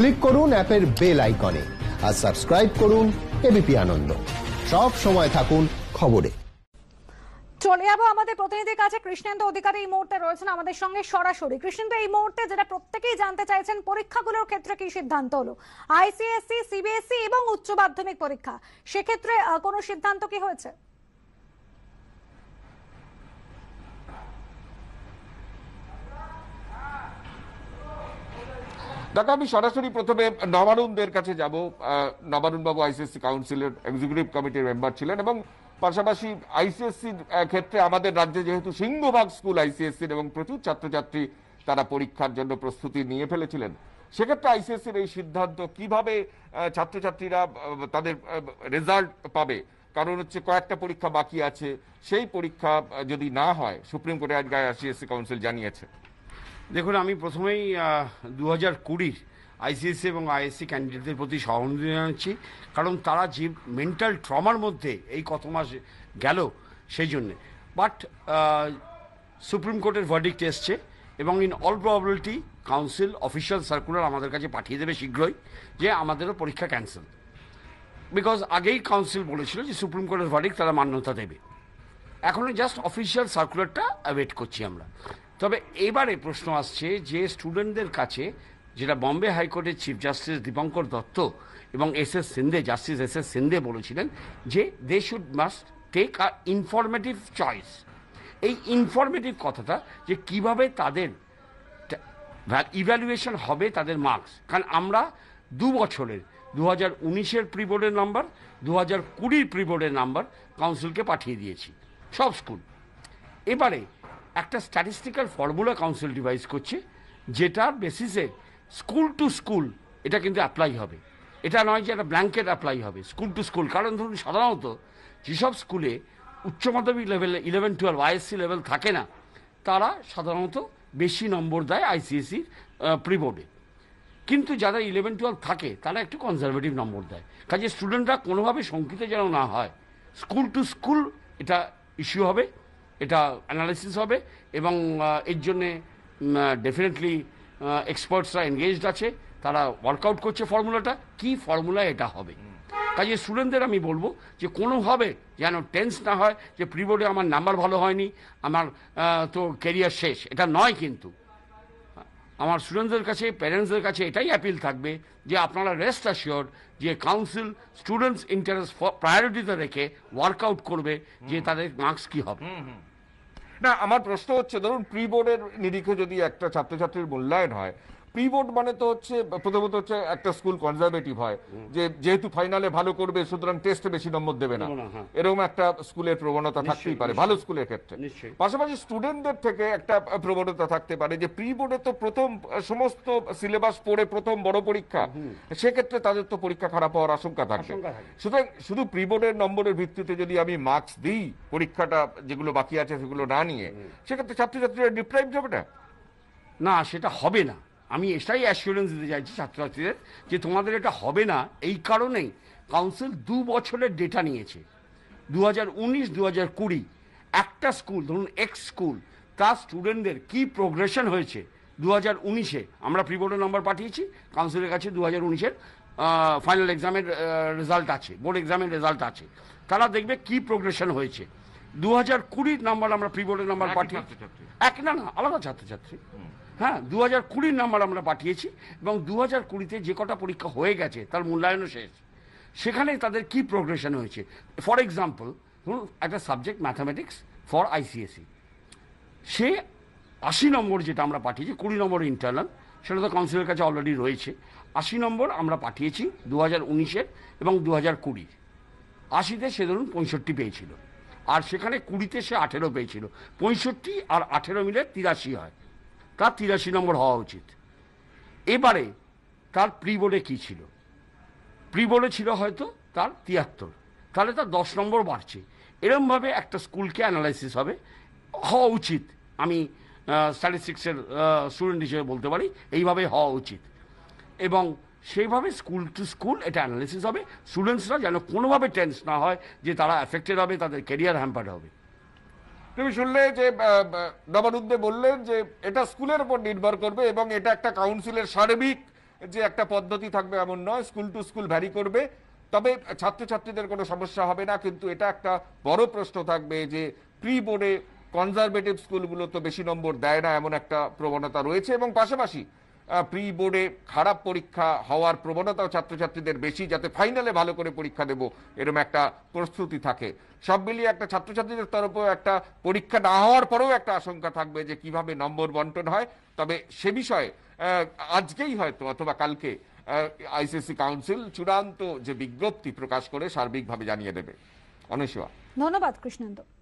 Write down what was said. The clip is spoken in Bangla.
ক্লিক করুন অ্যাপের বেল আইকনে আর সাবস্ক্রাইব করুন এবিপি আনন্দ সব সময় থাকুন খবরে চলে যাবো আমাদের প্রতিনিধির কাছে কৃষ্ণেন্দু অধিকারী এই মুহূর্তে রয়েছেন আমাদের সঙ্গে সরাসরি কৃষ্ণেন্দু এই মুহূর্তে যেটা প্রত্যেকেই জানতে চাইছেন পরীক্ষাগুলোর ক্ষেত্রে কি সিদ্ধান্ত হলো আইসিএসসি সিবিএসসি এবং উচ্চ মাধ্যমিক পরীক্ষা সেক্ষেত্রে কোনো সিদ্ধান্ত কি হয়েছে দাদা আমি সরাসরি প্রথমে নবারুণদের কাছে যাব নবারুণবাবু আইসিএসসি কাউন্সিলের এক্সিকিউটিভ কমিটির মেম্বার ছিলেন এবং পাশাপাশি আইসিএসসির ক্ষেত্রে আমাদের রাজ্যে যেহেতু সিংহভাগ স্কুল আইসিএসসির এবং প্রচুর ছাত্রছাত্রী তারা পরীক্ষার জন্য প্রস্তুতি নিয়ে ফেলেছিলেন সেক্ষেত্রে আইসিএসসির এই সিদ্ধান্ত কিভাবে ছাত্রছাত্রীরা তাদের রেজাল্ট পাবে কারণ হচ্ছে কয়েকটা পরীক্ষা বাকি আছে সেই পরীক্ষা যদি না হয় সুপ্রিম কোর্টে আজকে আইসিএসসি কাউন্সিল জানিয়েছে দেখুন আমি প্রথমেই দু হাজার কুড়ির আইসিএসসি এবং আইএসসি ক্যান্ডিডেটদের প্রতি সহানুভূতি জানাচ্ছি কারণ তারা যে মেন্টাল ট্রমার মধ্যে এই কত মাস গেল সেই জন্যে বাট সুপ্রিম কোর্টের ভার্ডিক্ট এসছে এবং in all probability council official circular আমাদের কাছে পাঠিয়ে দেবে শীঘ্রই যে আমাদেরও পরীক্ষা ক্যান্সেল বিকজ আগেই কাউন্সিল বলেছিল যে সুপ্রিম কোর্টের ভার্ডিক্ট তারা মান্যতা দেবে এখনও জাস্ট অফিসিয়াল সার্কুলারটা ওয়েট করছি আমরা তবে এবারে প্রশ্ন আসছে যে স্টুডেন্টদের কাছে যেটা বম্বে হাইকোর্টের চিফ জাস্টিস দীপঙ্কর দত্ত এবং S S Shinde justice S S Shinde বলেছিলেন যে they should must take a informative choice এই ইনফরমেটিভ কথাটা যে কিভাবে তাদের ইভ্যালুয়েশন হবে তাদের মার্কস কারণ আমরা দু বছরের দু হাজার উনিশের প্রিবোর্ডের নাম্বার দু হাজার কুড়ির প্রিবোর্ডের নাম্বার কাউন্সিলকে পাঠিয়ে দিয়েছি সব স্কুল এবারে একটা স্ট্যাটিস্টিক্যাল ফর্মুলা কাউন্সিল ডিভাইস করছে যেটার বেসিসে স্কুল টু স্কুল এটা কিন্তু অ্যাপ্লাই হবে এটা নয় যে একটা ব্ল্যাঙ্কেট অ্যাপ্লাই হবে স্কুল টু স্কুল কারণ ধরুন সাধারণত যেসব স্কুলে উচ্চ মাধ্যমিক লেভেলে ইলেভেন টুয়েলভ আইএসসি লেভেল থাকে না তারা সাধারণত বেশি নম্বর দেয় e, আইসিএসসির প্রিবোর্ডে কিন্তু যারা ইলেভেন টুয়েলভ থাকে তারা একটু কনজারভেটিভ নম্বর দেয় কাজে স্টুডেন্টরা কোনোভাবে শঙ্কিত যেন না হয় স্কুল টু স্কুল এটা ইস্যু হবে এটা অ্যানালাইসিস হবে এবং এর জন্যে ডেফিনেটলি এক্সপার্টসরা এনগেজড আছে তারা ওয়ার্কআউট করছে ফর্মুলাটা কি ফর্মুলা এটা হবে কাজে স্টুডেন্টদের আমি বলবো যে কোনোভাবে যেন টেন্স না হয় যে প্রিবোর্ডে আমার নাম্বার ভালো হয়নি আমার তো কেরিয়ার শেষ এটা নয় কিন্তু আমার স্টুডেন্টদের কাছে প্যারেন্টসদের কাছে এটাই অ্যাপিল থাকবে যে আপনারা রেস্ট অ্যাশিওর যে কাউন্সিল স্টুডেন্টস ইন্টারেস্ট প্রায়োরিটিতে রেখে ওয়ার্কআউট করবে যে তাদের মার্কস কী হবে না আমার প্রশ্ন হচ্ছে ধরুন প্রি বোর্ডের নিরিখে যদি একটা ছাত্রছাত্রীর মূল্যায়ন হয় প্রিবোর্ড মানে তো হচ্ছে প্রথমত হচ্ছে একটা স্কুল কনজারভেটিভ হয় যে যেহেতু ফাইনালে ভালো করবে সুতরাং টেস্টে বেশি নম্বর দেবে না হ্যাঁ। এরকম একটা স্কুলের প্রবণতা থাকতেই পারে ভালো স্কুলের ক্ষেত্রে পাশাপাশি স্টুডেন্টদের থেকে একটা প্রবণতা থাকতে পারে যে প্রি বোর্ডে তো প্রথম সমস্ত সিলেবাস পড়ে প্রথম বড় পরীক্ষা সেক্ষেত্রে তাদের তো পরীক্ষা খারাপ হওয়ার আশঙ্কা থাকে সুতরাং শুধু প্রি বোর্ডের নম্বরের ভিত্তিতে যদি আমি মার্কস দিই পরীক্ষাটা যেগুলো বাকি আছে সেগুলো না নিয়ে সেক্ষেত্রে ছাত্রছাত্রীরা ডিপ্রাইভ হবে না না সেটা হবে না আমি এটাই অ্যাসিউরেন্স দিতে চাইছি ছাত্রছাত্রীদের যে তোমাদের এটা হবে না এই কারণেই কাউন্সিল দু বছরের ডেটা নিয়েছে দু হাজার উনিশ দু হাজার কুড়ি একটা স্কুল ধরুন এক্স স্কুল তার স্টুডেন্টদের কি প্রোগ্রেশন হয়েছে দু হাজার উনিশে আমরা প্রিবোর্ডের নম্বর পাঠিয়েছি কাউন্সিলের কাছে দু হাজার উনিশের ফাইনাল এক্সামের রেজাল্ট আছে বোর্ড এক্সামের রেজাল্ট আছে তারা দেখবে কি প্রোগ্রেশন হয়েছে দু হাজার কুড়ির নাম্বার আমরা প্রিবোর্ডের নাম্বার পাঠিয়ে এক না না আলাদা ছাত্রছাত্রী হ্যাঁ দু হাজার কুড়ির নাম্বার আমরা পাঠিয়েছি এবং দু হাজার কুড়িতে যে কটা পরীক্ষা হয়ে গেছে তার মূল্যায়নও শেষ সেখানে তাদের কি প্রোগ্রেশন হয়েছে ফর এক্সাম্পল ধরুন একটা subject mathematics for ICSE say আশি নম্বর যেটা আমরা পাঠিয়েছি কুড়ি নম্বর ইন্টারনাল সেটা তো কাউন্সিলের কাছে অলরেডি রয়েছে আশি নম্বর আমরা পাঠিয়েছি দু হাজার উনিশের এবং দু হাজার কুড়ির আশিতে সে ধরুন পঁয়ষট্টি পেয়েছিল আর সেখানে কুড়িতে সে আঠেরো পেয়েছিল পঁয়ষট্টি আর আঠেরো মিলে তিরাশি হয় তার তিরাশি নম্বর হওয়া উচিত এবারে তার প্রি বোর্ডে কী ছিল প্রি বোর্ডে ছিল হয়তো তার তিয়াত্তর তাহলে তার দশ নম্বর বাড়ছে এরমভাবে একটা স্কুলকে অ্যানালাইসিস হবে হওয়া উচিত আমি স্ট্যাটিস্টিক্সের স্টুডেন্ট হিসেবে বলতে পারি এইভাবে হওয়া উচিত এবং সেইভাবে স্কুল টু স্কুল এটা অ্যানালিসিস হবে স্টুডেন্টসরা যেন কোনোভাবে টেন্স না হয় যে তারা অ্যাফেক্টেড হবে তাদের কেরিয়ার হ্যাম্পার্ড হবে তুমি শুনলে যে নবানুদ্দে বললেন যে এটা স্কুলের উপর নির্ভর করবে এবং এটা একটা কাউন্সিলের সার্বিক যে একটা পদ্ধতি থাকবে এমন নয় স্কুল টু স্কুল ভ্যারি করবে তবে ছাত্রছাত্রীদের কোনো সমস্যা হবে না কিন্তু এটা একটা বড় প্রশ্ন থাকবে যে প্রি বোর্ডে কনজারভেটিভ স্কুলগুলো তো বেশি নম্বর দেয় না এমন একটা প্রবণতা রয়েছে এবং পাশাপাশি প্রি বোর্ডে খারাপ পরীক্ষা হওয়ার প্রবণতাও ছাত্রছাত্রীদের বেশি যাতে ফাইনালে ভালো করে পরীক্ষা দেব এরম একটা প্রস্তুতি থাকে সব মিলিয়ে একটা ছাত্রছাত্রীদের তরফেও একটা পরীক্ষা না হওয়ার পরেও একটা আশঙ্কা থাকবে যে কিভাবে নম্বর বন্টন হয় তবে সে বিষয়ে আজকেই হয়তো অথবা কালকে আইসিসি কাউন্সিল চূড়ান্ত যে বিজ্ঞপ্তি প্রকাশ করে সার্বিকভাবে জানিয়ে দেবে অনেশিয়া ধন্যবাদ কৃষ্ণান্ত